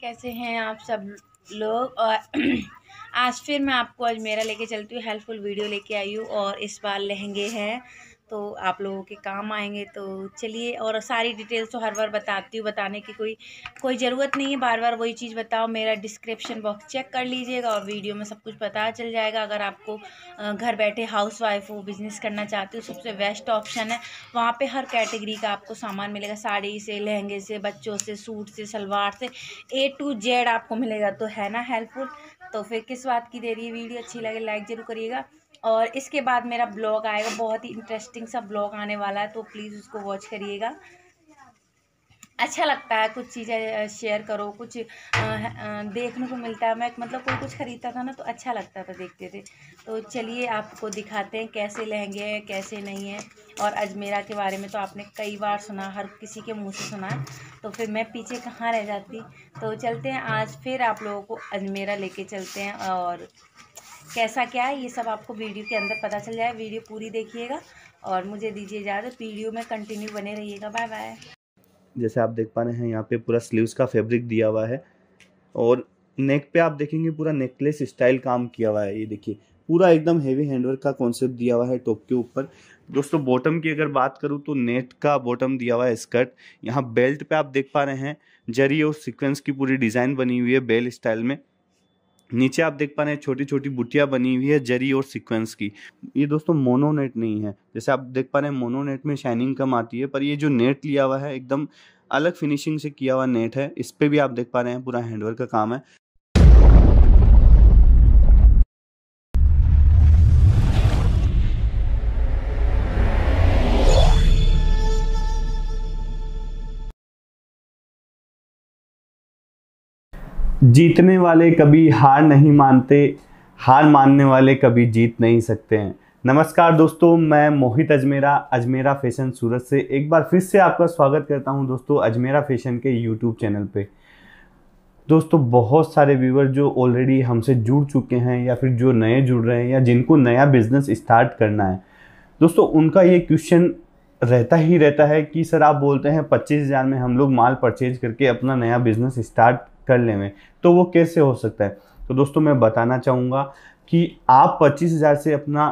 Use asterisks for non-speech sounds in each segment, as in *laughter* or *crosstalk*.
कैसे हैं आप सब लोग और *clears throat* आज फिर मैं आपको आज मेरा लेके चलती हूँ हेल्पफुल वीडियो लेके आई हूँ और इस बार लहंगे हैं तो आप लोगों के काम आएंगे तो चलिए और सारी डिटेल्स तो हर बार बताती हूँ बताने की कोई कोई ज़रूरत नहीं है बार बार वही चीज़ बताओ मेरा डिस्क्रिप्शन बॉक्स चेक कर लीजिएगा और वीडियो में सब कुछ पता चल जाएगा अगर आपको घर बैठे हाउस वाइफ हो बिज़नेस करना चाहते हो सबसे बेस्ट ऑप्शन है वहाँ पर हर कैटेगरी का आपको सामान मिलेगा साड़ी से लहंगे से बच्चों से सूट से सलवार से ए टू जेड आपको मिलेगा तो है ना हेल्पफुल तो फिर किस बात की दे रही है वीडियो अच्छी लगे लाइक ज़रूर करिएगा और इसके बाद मेरा ब्लॉग आएगा बहुत ही इंटरेस्टिंग सा ब्लॉग आने वाला है तो प्लीज़ उसको वॉच करिएगा अच्छा लगता है कुछ चीज़ें शेयर करो कुछ देखने को मिलता है मैं मतलब कोई कुछ ख़रीदता था ना तो अच्छा लगता था देखते थे तो चलिए आपको दिखाते हैं कैसे लहंगे हैं कैसे नहीं है और अजमेरा के बारे में तो आपने कई बार सुना हर किसी के मुंह से सुना तो फिर मैं पीछे कहाँ रह जाती तो चलते हैं आज फिर आप लोगों को अजमेरा लेके चलते हैं और कैसा क्या है ये सब आपको वीडियो के अंदर पता चल जाए वीडियो पूरी देखिएगा और मुझे दीजिए इजाज़त वीडियो में कंटिन्यू बने रहिएगा बाय बाय जैसे आप देख पा रहे हैं यहाँ पे पूरा स्लीव्स का फैब्रिक दिया हुआ है और नेक पे आप देखेंगे पूरा नेकलेस स्टाइल काम किया हुआ है ये देखिए पूरा एकदम हेवी हैंडवर्क का कॉन्सेप्ट दिया हुआ है टॉप के ऊपर दोस्तों बॉटम की अगर बात करूँ तो नेट का बॉटम दिया हुआ है स्कर्ट यहाँ बेल्ट पे आप देख पा रहे हैं जरी और सिक्वेंस की पूरी डिज़ाइन बनी हुई है बेल स्टाइल में नीचे आप देख पा रहे हैं छोटी छोटी बुटिया बनी हुई है जरी और सीक्वेंस की ये दोस्तों मोनोनेट नहीं है जैसे आप देख पा रहे हैं मोनोनेट में शाइनिंग कम आती है पर ये जो नेट लिया हुआ है एकदम अलग फिनिशिंग से किया हुआ नेट है इस पर भी आप देख पा रहे हैं पूरा हैंडवर्क का काम है जीतने वाले कभी हार नहीं मानते हार मानने वाले कभी जीत नहीं सकते हैं नमस्कार दोस्तों मैं मोहित अजमेरा अजमेरा फैशन सूरत से एक बार फिर से आपका स्वागत करता हूं दोस्तों अजमेरा फैशन के यूट्यूब चैनल पे दोस्तों बहुत सारे व्यूवर जो ऑलरेडी हमसे जुड़ चुके हैं या फिर जो नए जुड़ रहे हैं या जिनको नया बिज़नेस स्टार्ट करना है दोस्तों उनका ये क्वेश्चन रहता ही रहता है कि सर आप बोलते हैं पच्चीस हज़ार में हम लोग माल परचेज करके अपना नया बिज़नेस स्टार्ट करने में तो वो कैसे हो सकता है तो दोस्तों मैं बताना चाहूँगा कि आप पच्चीस हज़ार से अपना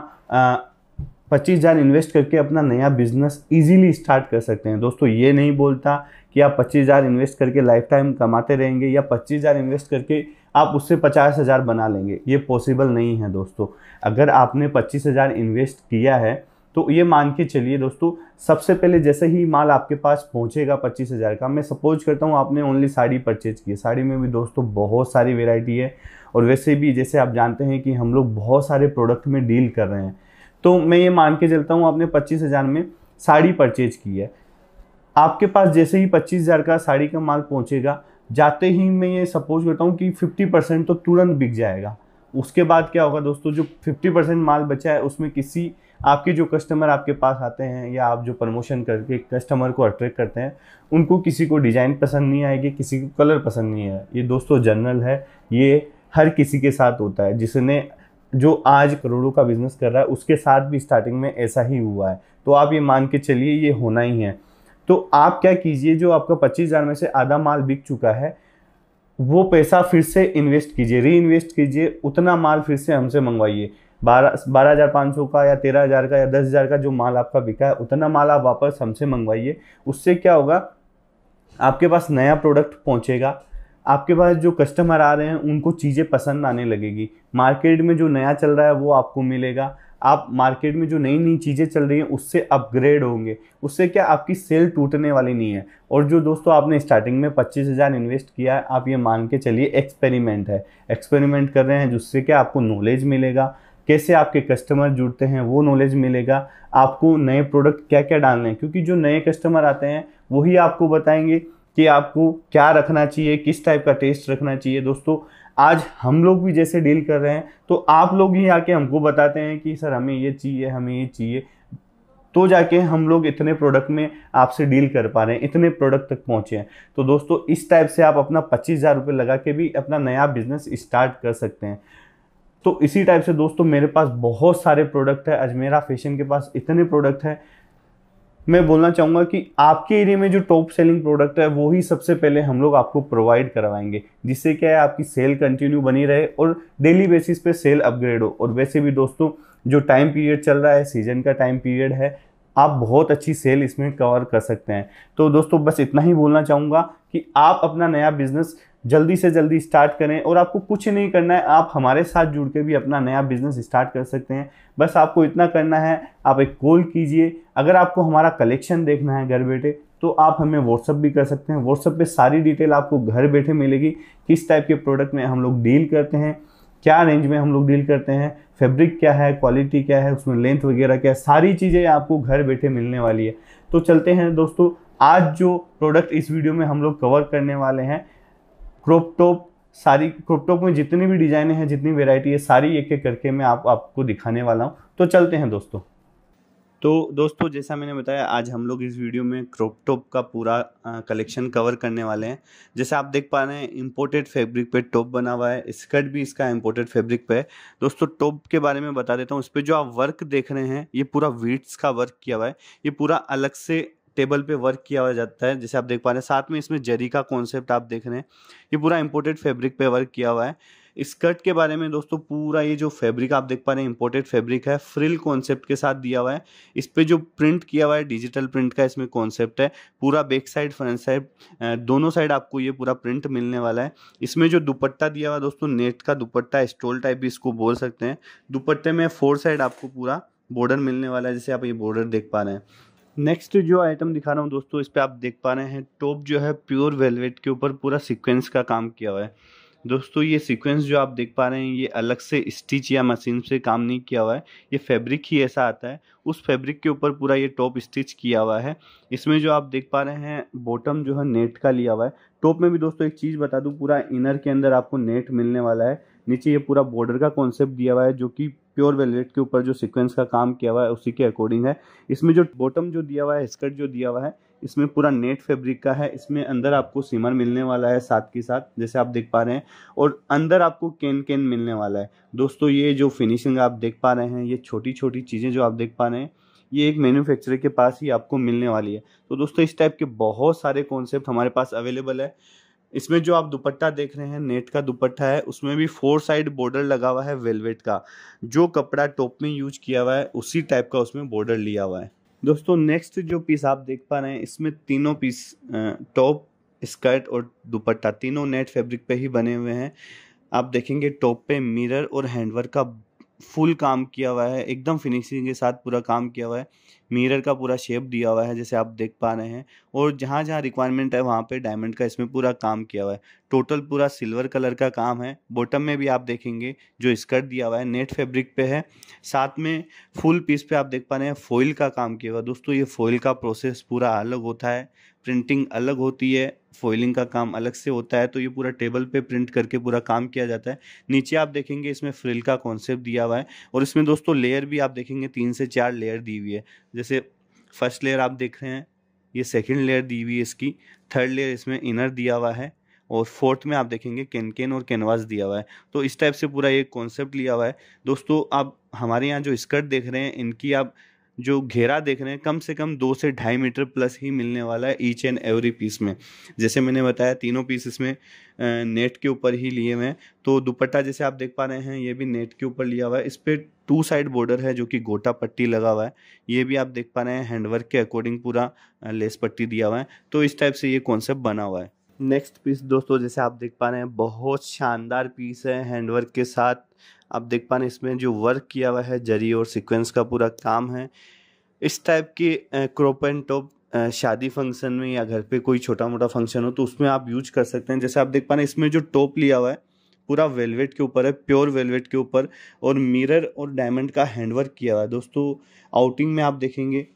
पच्चीस हज़ार इन्वेस्ट करके अपना नया बिजनेस इजीली स्टार्ट कर सकते हैं दोस्तों ये नहीं बोलता कि आप पच्चीस हज़ार इन्वेस्ट करके लाइफ टाइम कमाते रहेंगे या पच्चीस हज़ार इन्वेस्ट करके आप उससे पचास हज़ार बना लेंगे ये पॉसिबल नहीं है दोस्तों अगर आपने पच्चीस हज़ार इन्वेस्ट किया है तो ये मान के चलिए दोस्तों सबसे पहले जैसे ही माल आपके पास पहुंचेगा पच्चीस हज़ार का मैं सपोज करता हूँ आपने ओनली साड़ी परचेज की साड़ी में भी दोस्तों बहुत सारी वेराइटी है और वैसे भी जैसे आप जानते हैं कि हम लोग बहुत सारे प्रोडक्ट में डील कर रहे हैं तो मैं ये मान के चलता हूँ आपने पच्चीस हज़ार में साड़ी परचेज की है आपके पास जैसे ही पच्चीस हज़ार का साड़ी का माल पहुँचेगा जाते ही मैं ये सपोज करता हूँ कि फिफ्टी परसेंट तो तुरंत बिक जाएगा उसके बाद क्या होगा दोस्तों जो फिफ्टी परसेंट माल बचा है उसमें किसी आपके जो कस्टमर आपके पास आते हैं या आप जो प्रमोशन करके कस्टमर को अट्रैक्ट करते हैं उनको किसी को डिज़ाइन पसंद नहीं आएगी किसी को कलर पसंद नहीं आएगा ये दोस्तों जनरल है ये हर किसी के साथ होता है जिसने जो आज करोड़ों का बिजनेस कर रहा है उसके साथ भी स्टार्टिंग में ऐसा ही हुआ है तो आप ये मान के चलिए ये होना ही है तो आप क्या कीजिए जो आपका पच्चीस हज़ार में से आधा माल बिक चुका है वो पैसा फिर से इन्वेस्ट कीजिए री इन्वेस्ट कीजिए उतना माल फिर से हमसे मंगवाइए बारह बारह हज़ार पाँच सौ का या तेरह हज़ार का या दस हज़ार का जो माल आपका बिका है उतना माल आप वापस हमसे मंगवाइए उससे क्या होगा आपके पास नया प्रोडक्ट पहुँचेगा आपके पास जो कस्टमर आ रहे हैं उनको चीज़ें पसंद आने लगेगी मार्केट में जो नया चल रहा है वो आपको मिलेगा आप मार्केट में जो नई नई चीज़ें चल रही हैं उससे अपग्रेड होंगे उससे क्या आपकी सेल टूटने वाली नहीं है और जो दोस्तों आपने स्टार्टिंग में पच्चीस हज़ार इन्वेस्ट किया है आप ये मान के चलिए एक्सपेरिमेंट है एक्सपेरिमेंट कर रहे हैं जिससे क्या आपको नॉलेज मिलेगा कैसे आपके कस्टमर जुड़ते हैं वो नॉलेज मिलेगा आपको नए प्रोडक्ट क्या क्या डालने हैं क्योंकि जो नए कस्टमर आते हैं वही आपको बताएंगे कि आपको क्या रखना चाहिए किस टाइप का टेस्ट रखना चाहिए दोस्तों आज हम लोग भी जैसे डील कर रहे हैं तो आप लोग ही आके हमको बताते हैं कि सर हमें ये चाहिए हमें ये चाहिए तो जाके हम लोग इतने प्रोडक्ट में आपसे डील कर पा रहे हैं इतने प्रोडक्ट तक पहुंचे हैं तो दोस्तों इस टाइप से आप अपना पच्चीस हज़ार रुपये लगा के भी अपना नया बिजनेस स्टार्ट कर सकते हैं तो इसी टाइप से दोस्तों मेरे पास बहुत सारे प्रोडक्ट है अजमेरा फैशन के पास इतने प्रोडक्ट हैं मैं बोलना चाहूँगा कि आपके एरिया में जो टॉप सेलिंग प्रोडक्ट है वो ही सबसे पहले हम लोग आपको प्रोवाइड करवाएंगे जिससे क्या है आपकी सेल कंटिन्यू बनी रहे और डेली बेसिस पे सेल अपग्रेड हो और वैसे भी दोस्तों जो टाइम पीरियड चल रहा है सीजन का टाइम पीरियड है आप बहुत अच्छी सेल इसमें कवर कर सकते हैं तो दोस्तों बस इतना ही बोलना चाहूँगा कि आप अपना नया बिजनेस जल्दी से जल्दी स्टार्ट करें और आपको कुछ नहीं करना है आप हमारे साथ जुड़ के भी अपना नया बिजनेस स्टार्ट कर सकते हैं बस आपको इतना करना है आप एक कॉल कीजिए अगर आपको हमारा कलेक्शन देखना है घर बैठे तो आप हमें व्हाट्सअप भी कर सकते हैं व्हाट्सअप पे सारी डिटेल आपको घर बैठे मिलेगी किस टाइप के प्रोडक्ट में हम लोग डील करते हैं क्या रेंज में हम लोग डील करते हैं फैब्रिक क्या है क्वालिटी क्या है उसमें लेंथ वगैरह क्या है सारी चीज़ें आपको घर बैठे मिलने वाली है तो चलते हैं दोस्तों आज जो प्रोडक्ट इस वीडियो में हम लोग कवर करने वाले हैं क्रोप टॉप सारी क्रोप टॉप में जितनी भी डिजाइने हैं जितनी वेराइटी है सारी एक एक करके मैं आप आपको दिखाने वाला हूँ तो चलते हैं दोस्तों तो दोस्तों जैसा मैंने बताया आज हम लोग इस वीडियो में क्रॉप टॉप का पूरा कलेक्शन कवर करने वाले हैं जैसे आप देख पा रहे हैं इम्पोर्टेड फैब्रिक पे टॉप बना हुआ है स्कर्ट भी इसका इम्पोर्टेड फैब्रिक पे है दोस्तों टॉप के बारे में बता देता हूँ उस पर जो आप वर्क देख रहे हैं ये पूरा वीट्स का वर्क किया हुआ है ये पूरा अलग से टेबल पे वर्क किया हुआ जाता है जैसे आप देख पा रहे हैं साथ में इसमें जरी का कॉन्सेप्ट आप देख रहे हैं ये पूरा इम्पोर्टेड फैब्रिक पे वर्क किया हुआ है स्कर्ट के बारे में दोस्तों पूरा ये जो फैब्रिक आप देख पा रहे हैं इम्पोर्टेड फैब्रिक है फ्रिल कॉन्सेप्ट के साथ दिया हुआ है इस पर जो प्रिंट किया हुआ है डिजिटल प्रिंट का इसमें कॉन्सेप्ट है पूरा बैक साइड फ्रंट साइड दोनों साइड आपको ये पूरा प्रिंट मिलने वाला है इसमें जो दुपट्टा दिया हुआ है दोस्तों नेट का दुपट्टा स्टोल टाइप भी इसको बोल सकते हैं दुपट्टे में फोर साइड आपको पूरा बॉर्डर मिलने वाला है जैसे आप ये बॉर्डर देख पा रहे हैं नेक्स्ट जो आइटम दिखा रहा हूँ दोस्तों इस पर आप देख पा रहे हैं टॉप जो है प्योर वेलवेट के ऊपर पूरा सीक्वेंस का काम किया हुआ है दोस्तों ये सीक्वेंस जो आप देख पा रहे हैं ये अलग से स्टिच या मशीन से काम नहीं किया हुआ है ये फैब्रिक ही ऐसा आता है उस फैब्रिक के ऊपर पूरा ये टॉप स्टिच किया हुआ है इसमें जो आप देख पा रहे हैं बॉटम जो है नेट का लिया हुआ है टॉप में भी दोस्तों एक चीज़ बता दूँ पूरा इनर के अंदर आपको नेट मिलने वाला है नीचे ये पूरा बॉर्डर का कॉन्सेप्ट दिया हुआ है जो कि प्योर वेलवेट के ऊपर जो सीक्वेंस का काम किया हुआ है उसी के अकॉर्डिंग है इसमें जो बॉटम जो दिया हुआ है स्कर्ट जो दिया हुआ है इसमें पूरा नेट फैब्रिक का है इसमें अंदर आपको सिमर मिलने वाला है साथ के साथ जैसे आप देख पा रहे हैं और अंदर आपको केन केन मिलने वाला है दोस्तों ये जो फिनिशिंग आप देख पा रहे हैं ये छोटी छोटी चीज़ें जो आप देख पा रहे हैं ये एक मैन्युफैक्चरर के पास ही आपको मिलने वाली है तो दोस्तों इस टाइप के बहुत सारे कॉन्सेप्ट हमारे पास अवेलेबल है इसमें जो आप दुपट्टा देख रहे हैं नेट का दुपट्टा है उसमें भी फोर साइड बॉर्डर लगा हुआ है वेलवेट का जो कपड़ा टॉप में यूज किया हुआ है उसी टाइप का उसमें बॉर्डर लिया हुआ है दोस्तों नेक्स्ट जो पीस आप देख पा रहे हैं इसमें तीनों पीस टॉप स्कर्ट और दुपट्टा तीनों नेट फैब्रिक पे ही बने हुए हैं आप देखेंगे टॉप पे मिरर और हैंडवर्क का फुल काम किया हुआ है एकदम फिनिशिंग के साथ पूरा काम किया हुआ है मिरर का पूरा शेप दिया हुआ है जैसे आप देख पा रहे हैं और जहाँ जहाँ रिक्वायरमेंट है वहाँ पे डायमंड का इसमें पूरा काम किया हुआ है टोटल पूरा सिल्वर कलर का काम है बॉटम में भी आप देखेंगे जो स्कर्ट दिया हुआ है नेट फैब्रिक पे है साथ में फुल पीस पे आप देख पा रहे हैं फॉइल का काम किया हुआ है दोस्तों ये फॉइल का प्रोसेस पूरा अलग होता है प्रिंटिंग अलग होती है फॉइलिंग का काम अलग से होता है तो ये पूरा टेबल पे प्रिंट करके पूरा काम किया जाता है नीचे आप देखेंगे इसमें फ्रिल का कॉन्सेप्ट दिया हुआ है और इसमें दोस्तों लेयर भी आप देखेंगे तीन से चार लेयर दी हुई है जैसे फर्स्ट लेयर आप देख रहे हैं ये सेकेंड लेयर दी हुई है इसकी थर्ड लेयर इसमें इनर दिया हुआ है और फोर्थ में आप देखेंगे कैनकेन और कैनवास दिया हुआ है तो इस टाइप से पूरा एक कॉन्सेप्ट लिया हुआ है दोस्तों आप हमारे यहाँ जो स्कर्ट देख रहे हैं इनकी आप जो घेरा देख रहे हैं कम से कम दो से ढाई मीटर प्लस ही मिलने वाला है ईच एंड एवरी पीस में जैसे मैंने बताया तीनों पीस इसमें नेट के ऊपर ही लिए हुए हैं तो दुपट्टा जैसे आप देख पा रहे हैं ये भी नेट के ऊपर लिया हुआ है इस पर टू साइड बॉर्डर है जो कि गोटा पट्टी लगा हुआ है ये भी आप देख पा रहे हैं हैंडवर्क के अकॉर्डिंग पूरा लेस पट्टी दिया हुआ है तो इस टाइप से ये कॉन्सेप्ट बना हुआ है नेक्स्ट पीस दोस्तों जैसे आप देख पा रहे हैं बहुत शानदार पीस है हैंडवर्क के साथ आप देख पा रहे हैं इसमें जो वर्क किया हुआ है जरी और सीक्वेंस का पूरा काम है इस टाइप के क्रॉप एंड टॉप शादी फंक्शन में या घर पे कोई छोटा मोटा फंक्शन हो तो उसमें आप यूज कर सकते हैं जैसे आप देख पा रहे हैं इसमें जो टॉप लिया हुआ है पूरा वेलवेट के ऊपर है प्योर वेलवेट के ऊपर और मिरर और डायमंड का हैंडवर्क किया हुआ है दोस्तों आउटिंग में आप देखेंगे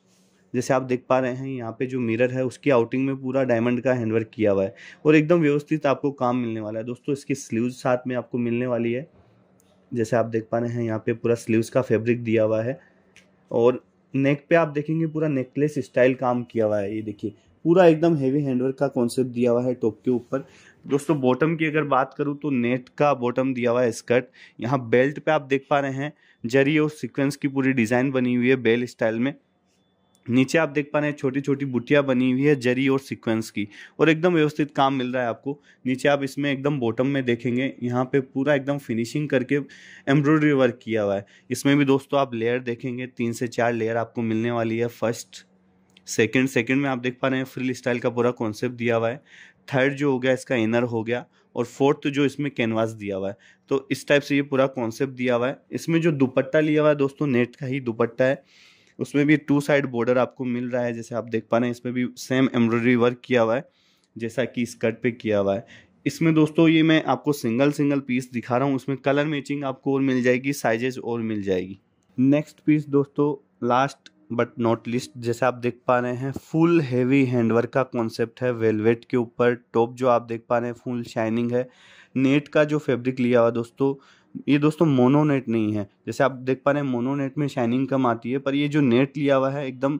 जैसे आप देख पा रहे हैं यहाँ पे जो मिरर है उसकी आउटिंग में पूरा डायमंड का हैंडवर्क किया हुआ है और एकदम व्यवस्थित आपको काम मिलने वाला है दोस्तों इसकी स्लीव साथ में आपको मिलने वाली है जैसे आप देख पा रहे हैं यहाँ पे पूरा स्लीव्स का फैब्रिक दिया हुआ है और नेक पे आप देखेंगे पूरा नेकलेस स्टाइल काम किया हुआ है ये देखिए पूरा एकदम हेवी हैंडवर्क का कॉन्सेप्ट दिया हुआ है टॉप के ऊपर दोस्तों बॉटम की अगर बात करूँ तो नेट का बॉटम दिया हुआ है स्कर्ट यहाँ बेल्ट पे आप देख पा रहे हैं जरी और सिक्वेंस की पूरी डिज़ाइन बनी हुई है बेल स्टाइल में नीचे आप देख पा रहे हैं छोटी छोटी बुटियाँ बनी हुई है जरी और सीक्वेंस की और एकदम व्यवस्थित काम मिल रहा है आपको नीचे आप इसमें एकदम बॉटम में देखेंगे यहाँ पे पूरा एकदम फिनिशिंग करके एम्ब्रॉयडरी वर्क किया हुआ है इसमें भी दोस्तों आप लेयर देखेंगे तीन से चार लेयर आपको मिलने वाली है फर्स्ट सेकेंड सेकेंड में आप देख पा रहे हैं फ्री स्टाइल का पूरा कॉन्सेप्ट दिया हुआ है थर्ड जो हो गया इसका इनर हो गया और फोर्थ जो इसमें कैनवास दिया हुआ है तो इस टाइप से ये पूरा कॉन्सेप्ट दिया हुआ है इसमें जो दुपट्टा लिया हुआ है दोस्तों नेट का ही दुपट्टा है उसमें भी टू साइड बॉर्डर आपको मिल रहा है जैसे आप देख पा रहे हैं इसमें भी सेम एम्ब्रॉयडरी वर्क किया हुआ है जैसा कि स्कर्ट पे किया हुआ है इसमें दोस्तों ये मैं आपको सिंगल सिंगल पीस दिखा रहा हूँ उसमें कलर मैचिंग आपको और मिल जाएगी साइजेज और मिल जाएगी नेक्स्ट पीस दोस्तों लास्ट बट नॉट लिस्ट जैसे आप देख पा रहे हैं फुल हेवी हैंडवर्क का कॉन्सेप्ट है वेलवेट के ऊपर टॉप जो आप देख पा रहे हैं फुल शाइनिंग है नेट का जो फैब्रिक लिया हुआ दोस्तों ये दोस्तों मोनो नेट नहीं है जैसे आप देख पा रहे हैं मोनो नेट में शाइनिंग कम आती है पर ये जो नेट लिया हुआ है एकदम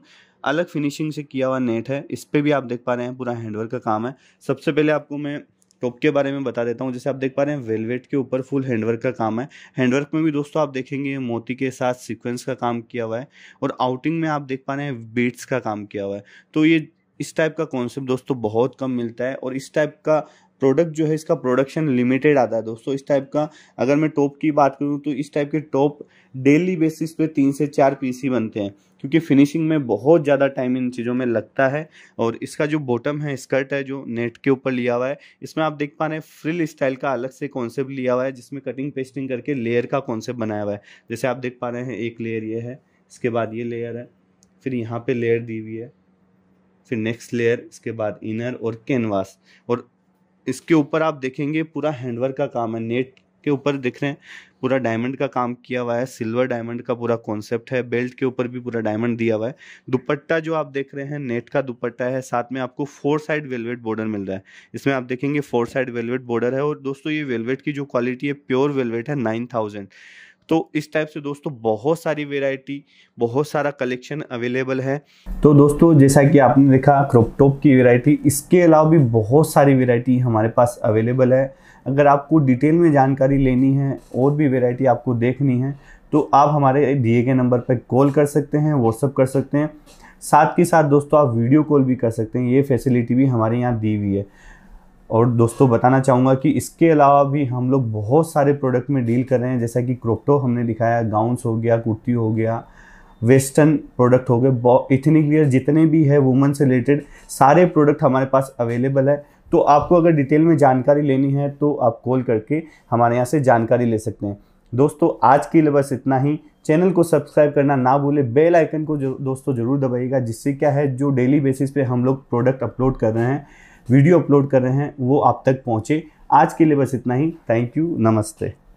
अलग फिनिशिंग से किया हुआ नेट है इस पर भी आप देख पा रहे हैं पूरा हैंडवर्क का काम है सबसे पहले आपको मैं टॉप के बारे में बता देता हूँ जैसे आप देख पा रहे हैं वेलवेट के ऊपर फुल हैंडवर्क का काम है हैंडवर्क में भी दोस्तों आप देखेंगे मोती के साथ सीक्वेंस का काम किया हुआ है और आउटिंग में आप देख पा रहे हैं बीट्स का काम किया हुआ है तो ये इस टाइप का कॉन्सेप्ट दोस्तों बहुत कम मिलता है और इस टाइप का प्रोडक्ट जो है इसका प्रोडक्शन लिमिटेड आता है दोस्तों इस टाइप का अगर मैं टॉप की बात करूँ तो इस टाइप के टॉप डेली बेसिस पे तीन से चार पीस ही बनते हैं क्योंकि फिनिशिंग में बहुत ज़्यादा टाइम इन चीज़ों में लगता है और इसका जो बॉटम है स्कर्ट है जो नेट के ऊपर लिया हुआ है इसमें आप देख पा रहे हैं फ्रिल स्टाइल का अलग से कॉन्सेप्ट लिया हुआ है जिसमें कटिंग पेस्टिंग करके लेयर का कॉन्सेप्ट बनाया हुआ है जैसे आप देख पा रहे हैं एक लेयर ये है इसके बाद ये लेयर है फिर यहाँ पर लेयर दी हुई है फिर नेक्स्ट लेयर इसके बाद इनर और कैनवास और इसके ऊपर आप देखेंगे पूरा हैंडवर्क का काम है नेट के ऊपर दिख रहे हैं पूरा डायमंड का काम किया हुआ है सिल्वर डायमंड का पूरा कॉन्सेप्ट है बेल्ट के ऊपर भी पूरा डायमंड दिया हुआ है दुपट्टा जो आप देख रहे हैं नेट का दुपट्टा है साथ में आपको फोर साइड वेलवेट बॉर्डर मिल रहा है इसमें आप देखेंगे फोर साइड वेलवेट बॉर्डर है और दोस्तों ये वेलवेट की जो क्वालिटी है प्योर वेलवेट है नाइन थाउजेंड तो इस टाइप से दोस्तों बहुत सारी वेराइटी बहुत सारा कलेक्शन अवेलेबल है तो दोस्तों जैसा कि आपने देखा क्रोपटॉप की वेराइटी इसके अलावा भी बहुत सारी वेराइटी हमारे पास अवेलेबल है अगर आपको डिटेल में जानकारी लेनी है और भी वेरायटी आपको देखनी है तो आप हमारे दिए गए नंबर पर कॉल कर सकते हैं व्हाट्सअप कर सकते हैं साथ के साथ दोस्तों आप वीडियो कॉल भी कर सकते हैं ये फैसिलिटी भी हमारे यहाँ दी हुई है और दोस्तों बताना चाहूँगा कि इसके अलावा भी हम लोग बहुत सारे प्रोडक्ट में डील कर रहे हैं जैसा कि क्रोप्टो हमने दिखाया गाउन्स हो गया कुर्ती हो गया वेस्टर्न प्रोडक्ट हो गए इथनिक वियर जितने भी है वुमेन से रिलेटेड सारे प्रोडक्ट हमारे पास अवेलेबल है तो आपको अगर डिटेल में जानकारी लेनी है तो आप कॉल करके हमारे यहाँ से जानकारी ले सकते हैं दोस्तों आज के लिए बस इतना ही चैनल को सब्सक्राइब करना ना भूले बेल आइकन को जो दोस्तों ज़रूर दबाइएगा जिससे क्या है जो डेली बेसिस पे हम लोग प्रोडक्ट अपलोड कर रहे हैं वीडियो अपलोड कर रहे हैं वो आप तक पहुँचे आज के लिए बस इतना ही थैंक यू नमस्ते